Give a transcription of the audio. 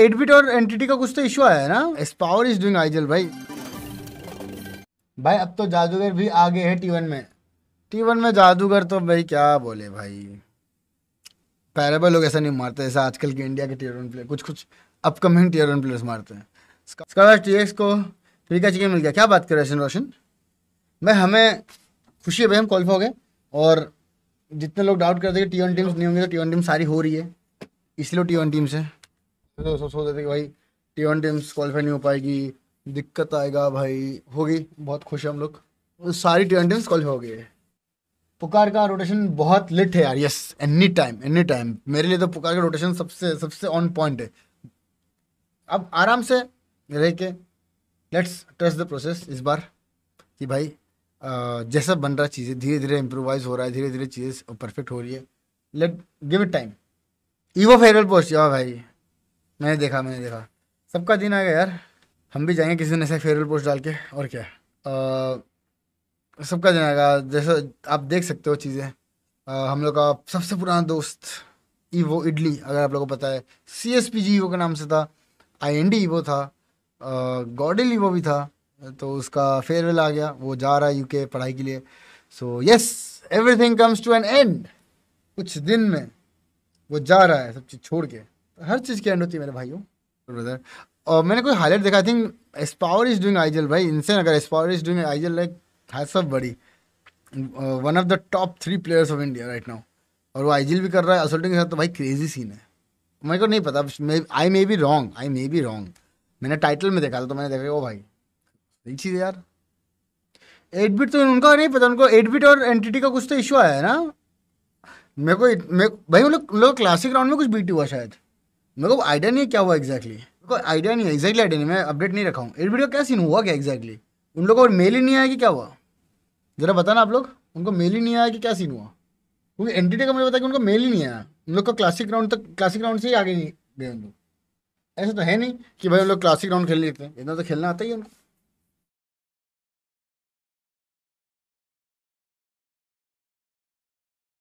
eight और entity का कुछ तो इशू आया है ना पावर इज डूइंग आइजल भाई भाई अब तो जादूगर भी आगे है टी में टी में जादूगर तो भाई क्या बोले भाई पैराबल लोग ऐसा नहीं मारते ऐसा आजकल के इंडिया के टीयर वन प्लेयर कुछ कुछ अपकमिंग टीयर वन प्लेयर्स मारते हैं इसका को फ्री का चिकन मिल गया क्या बात कर रहे हैं रोशन भाई हमें खुशी है भाई हम क्वालिफाई हो गए और जितने लोग डाउट करते हैं टी वन टीम्स नहीं होंगे तो टी वन टीम सारी हो रही है इसलिए टी वन टीम्स है तो सोच रहे थे कि भाई टी वन टीम्स क्वालिफाई नहीं हो पाएगी दिक्कत आएगा भाई होगी बहुत खुश हम लोग तो सारी टी वन टीम्स क्वालिफाई हो गई है पुकार का रोटेशन बहुत लिट है यार yes any time any time मेरे लिए तो पुकार का रोटेशन सबसे सबसे ऑन पॉइंट है अब आराम से रह के लेट्स ट्रस्ट द प्रोसेस इस बार कि भाई जैसा बन रहा चीज़ें धीरे धीरे इम्प्रोवाइज हो रहा है धीरे धीरे चीज़ें परफेक्ट हो रही है let give it time Evo farewell पहुँच जाओ भाई मैंने देखा मैंने देखा सबका दिन आएगा यार हम भी जाएंगे किसी दिन ऐसे फेयरवेल पोस्ट डाल के और क्या सबका दिन आएगा जैसा आप देख सकते हो चीज़ें हम लोग का सबसे पुराना दोस्त ईवो इडली अगर आप लोगों को पता है C S P G Evo के नाम से था आई एन डी ईवो था गॉडिल ईवो भी था तो उसका फेयरवेल आ गया वो जा रहा है यूके पढ़ाई के लिए so yes everything comes to an end कुछ दिन में वो जा रहा है सब चीज़ छोड़ के हर चीज़ की एंड होती है मेरे भाइयों ब्रदर और मैंने कोई हाईलाइट देखा I think Aspower is doing आइजल भाई इनसे अगर एस्पावर इज डूइंग आइजल लाइक है सब बड़ी one of the top three players of India right now और वो आइजल भी कर रहा है असल्टिंग के साथ तो भाई क्रेजी सीन है मेरे को नहीं पता I may be wrong I may be wrong मैंने टाइटल में देखा था तो मैंने देखा ओ भाई सही चीज़ यार एट बिट तो उनका नहीं पता उनको एट बिट और एनटीटी का कुछ तो इशू आया है ना मेरे को मेरे भाई उन लोग क्लासिक राउंड में कुछ बीट हुआ शायद मेरे को आइडिया नहीं क्या हुआ एग्जैक्टली मेरे को आइडिया नहीं है एग्जैक्टली आइडिया नहीं मैं अपडेट नहीं रखा हूँ एड वीडियो क्या सीन हुआ क्या एग्जैक्टली उन लोगों को मेल ही नहीं आया कि क्या हुआ ज़रा बताना आप लोग उनको मेल ही नहीं आया कि क्या सीन हुआ क्योंकि एनटीटी का मुझे बताया कि उनको मेल ही नहीं आया उन लोग का क्लासिक राउंड तक क्लासिक राउंड से ही आगे नहीं गए उन लोग ऐसा तो है नहीं कि भाई उन लोग क्लासिक राउंड खेल लेते हैं इतना तो खेलना आता ही उनको